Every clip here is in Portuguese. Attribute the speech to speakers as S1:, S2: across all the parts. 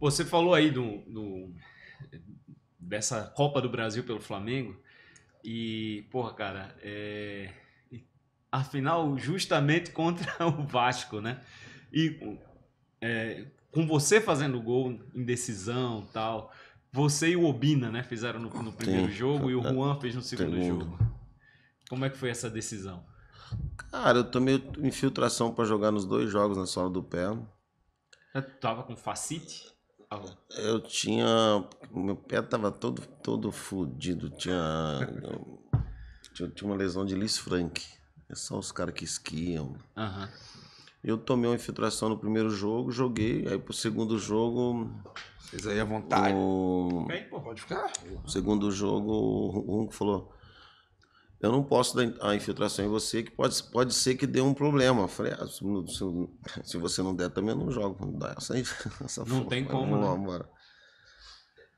S1: Você falou aí do, do, dessa Copa do Brasil pelo Flamengo. E, porra, cara, é... afinal, justamente contra o Vasco, né? E é, com você fazendo gol em decisão tal, você e o Obina, né? Fizeram no, no primeiro Sim, jogo e o Juan fez no segundo, jogo. Como é que foi essa decisão?
S2: Cara, eu tomei infiltração para jogar nos dois jogos na sola do pé.
S1: Eu tava com facite?
S2: Eu tinha. Meu pé tava todo, todo fudido. Tinha, tinha, tinha uma lesão de Liz Frank. É só os caras que esquiam. Uhum. Eu tomei uma infiltração no primeiro jogo, joguei. Aí pro segundo jogo. Vocês aí à vontade. O... Bem,
S1: pô, pode ficar.
S2: Segundo jogo, o Runco falou: eu não posso dar a infiltração em você, que pode, pode ser que dê um problema. Eu falei, ah, se, se, você não der, também eu não jogo. Não dá essa, essa Não tem né? como, Vamos né? bora.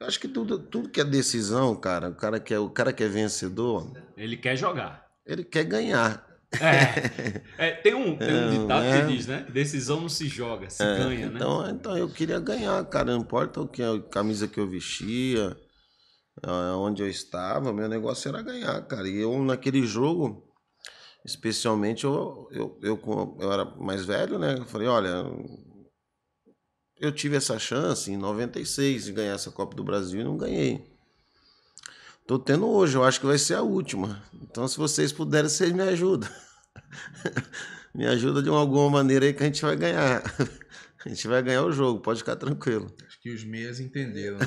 S2: Eu acho que tudo, tudo que é decisão, cara, o cara que é, o cara que é vencedor... Ele quer jogar. Ele quer ganhar. É, é tem um, tem um é, ditado é, que diz, né? Decisão não se joga, se é, ganha, né? então, né? Então eu queria ganhar, cara. Não importa o que a é, camisa que eu vestia onde eu estava, meu negócio era ganhar, cara. E eu, naquele jogo, especialmente, eu, eu, eu, eu era mais velho, né? Eu falei, olha, eu tive essa chance em 96 de ganhar essa Copa do Brasil e não ganhei. Tô tendo hoje, eu acho que vai ser a última. Então, se vocês puderem, vocês me ajudam. me ajuda de alguma maneira aí que a gente vai ganhar. A gente vai ganhar o jogo, pode ficar tranquilo. Acho que os meias entenderam, né?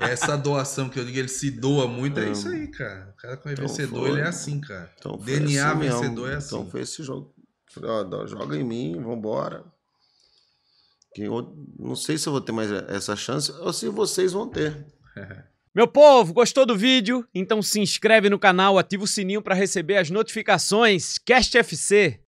S2: Essa doação que eu digo, ele se doa muito, é, é isso aí, cara. O cara que é então vencedor, foi... ele é assim, cara. Então DNA assim vencedor é então assim. Então foi esse jogo. Joga em mim, vambora. Que eu não sei se eu vou ter mais essa chance ou se vocês vão ter. Meu povo, gostou do
S1: vídeo? Então se inscreve no canal, ativa o sininho para receber as notificações. Cast FC,